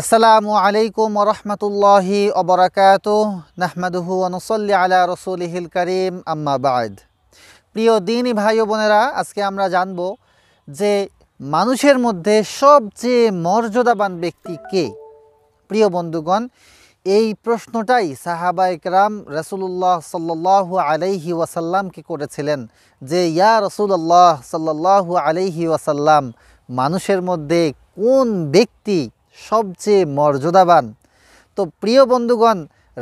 আসসালামু আলাইকুম রহমতুল্লাহি অবরাকাত নাহমাদুহু অনুসল্লি আলা হিল করিম আম্মা বাদ প্রিয় দিনই ভাই বোনেরা আজকে আমরা জানব যে মানুষের মধ্যে সবচেয়ে মর্যাদাবান ব্যক্তি কে প্রিয় বন্ধুগণ এই প্রশ্নটাই সাহাবা ইকরাম রসুল্লাহ সাল্লাহ আলাইহি ওয়াসাল্লামকে করেছিলেন যে ইয়া রসুল্লাহ সাল্লাহ আলাইহি ওয়াসাল্লাম মানুষের মধ্যে কোন ব্যক্তি সবচেয়ে মর্যাদাবান তো প্রিয় বন্ধুগণ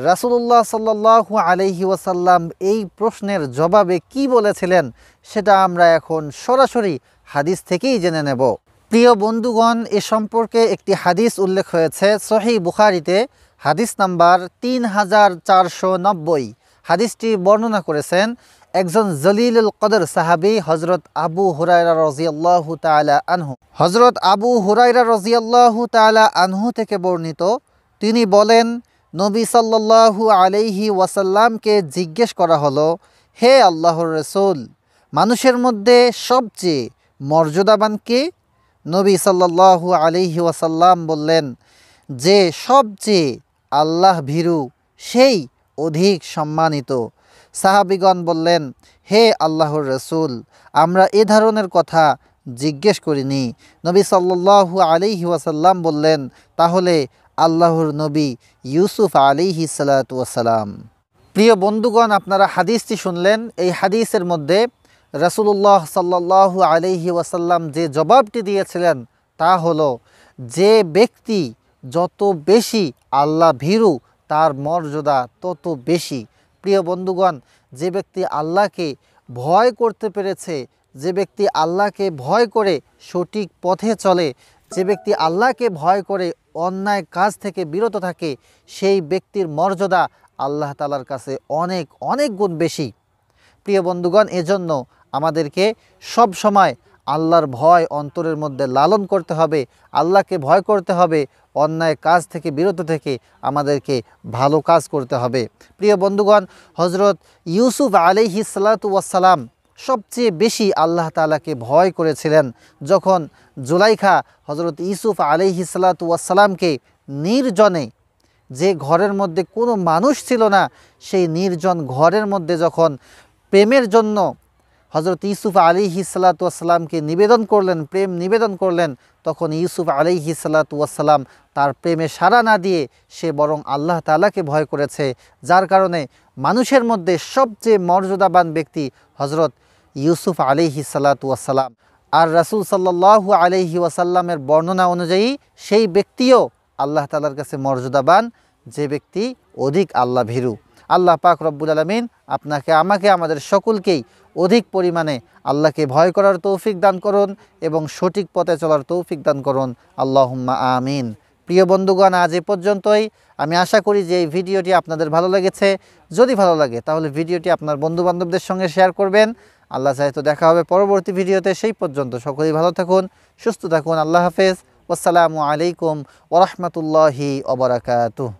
রাসুলুল্লাহ সাল্লু আলহি ওয়াসাল্লাম এই প্রশ্নের জবাবে কি বলেছিলেন সেটা আমরা এখন সরাসরি হাদিস থেকেই জেনে নেব প্রিয় বন্ধুগণ এ সম্পর্কে একটি হাদিস উল্লেখ হয়েছে সহি বুখারিতে হাদিস নাম্বার তিন হাজার চারশো নব্বই হাদিসটি বর্ণনা করেছেন একজন জলিল কদর সাহাবি হজরত আবু হুরাইরা রজিয়াল্লাহু তালা আনহু হজরত আবু হুরাইরা রজিয়াল্লাহু তালা আনহু থেকে বর্ণিত তিনি বলেন নবী সাল্লাহু আলাইহি ওয়াসাল্লামকে জিজ্ঞেস করা হলো হে আল্লাহর রসুল মানুষের মধ্যে সবচেয়ে মর্যাদাবান কে নবী সাল্লাহু আলাইহি ওয়াসাল্লাম বললেন যে সবচেয়ে আল্লাহ ভীরু সেই অধিক সম্মানিত সাহাবিগণ বললেন হে আল্লাহর রসুল আমরা এ ধরনের কথা জিজ্ঞেস করিনি নবী সাল্লু আলিহি ওয়াসাল্লাম বললেন তাহলে আল্লাহর নবী ইউসুফ আলিহি সালাতাম প্রিয় বন্ধুগণ আপনারা হাদিসটি শুনলেন এই হাদিসের মধ্যে রসুল্লাহ সাল্লাহু আলিহি ওয়াসাল্লাম যে জবাবটি দিয়েছিলেন তা হলো যে ব্যক্তি যত বেশি আল্লাহ ভীরু তার মর্যাদা তত বেশি প্রিয় বন্ধুগণ যে ব্যক্তি আল্লাহকে ভয় করতে পেরেছে যে ব্যক্তি আল্লাহকে ভয় করে সঠিক পথে চলে যে ব্যক্তি আল্লাহকে ভয় করে অন্যায় কাজ থেকে বিরত থাকে সেই ব্যক্তির মর্যাদা আল্লাহ তালার কাছে অনেক অনেক গুণ বেশি প্রিয় বন্ধুগণ এজন্য আমাদেরকে সব সময় আল্লাহর ভয় অন্তরের মধ্যে লালন করতে হবে আল্লাহকে ভয় করতে হবে অন্যায় কাজ থেকে বিরত থেকে আমাদেরকে ভালো কাজ করতে হবে প্রিয় বন্ধুগণ হজরত ইউসুফ আলিহি সালাতাম সবচেয়ে বেশি আল্লাহ তালাকে ভয় করেছিলেন যখন জুলাইখা হজরত ইউসুফ আলিহি সালাতামকে নির্জনে যে ঘরের মধ্যে কোনো মানুষ ছিল না সেই নির্জন ঘরের মধ্যে যখন প্রেমের জন্য হজরত ইউসুফ আলী হিসালাতুয়াসাল্লামকে নিবেদন করলেন প্রেম নিবেদন করলেন তখন ইউসুফ আলী হিসালাতুয়াসাল্লাম তার প্রেমে সাড়া না দিয়ে সে বরং আল্লাহ তালাকে ভয় করেছে যার কারণে মানুষের মধ্যে সবচেয়ে মর্যাদাবান ব্যক্তি হজরত ইউসুফ আলী হিসালাতুয়াসাল্লাম আর রাসুল সাল্লাহ আলহি ওয়াসাল্লামের বর্ণনা অনুযায়ী সেই ব্যক্তিও আল্লাহ তালার কাছে মর্যাদাবান যে ব্যক্তি অধিক আল্লাহ ভীরু আল্লাহ পাক রব্বুল আলমিন আপনাকে আমাকে আমাদের সকলকেই অধিক পরিমাণে আল্লাহকে ভয় করার তৌফিক দান করুন এবং সঠিক পথে চলার তৌফিক দান করুন আল্লাহ আমিন প্রিয় বন্ধুগণ আজ এ পর্যন্তই আমি আশা করি যে এই ভিডিওটি আপনাদের ভালো লেগেছে যদি ভালো লাগে তাহলে ভিডিওটি আপনার বন্ধুবান্ধবদের সঙ্গে শেয়ার করবেন আল্লাহ চাহে দেখা হবে পরবর্তী ভিডিওতে সেই পর্যন্ত সকলেই ভালো থাকুন সুস্থ থাকুন আল্লাহ হাফেজ আসসালামু আলাইকুম ওরহমতুল্লাহি অবরাকাতুহ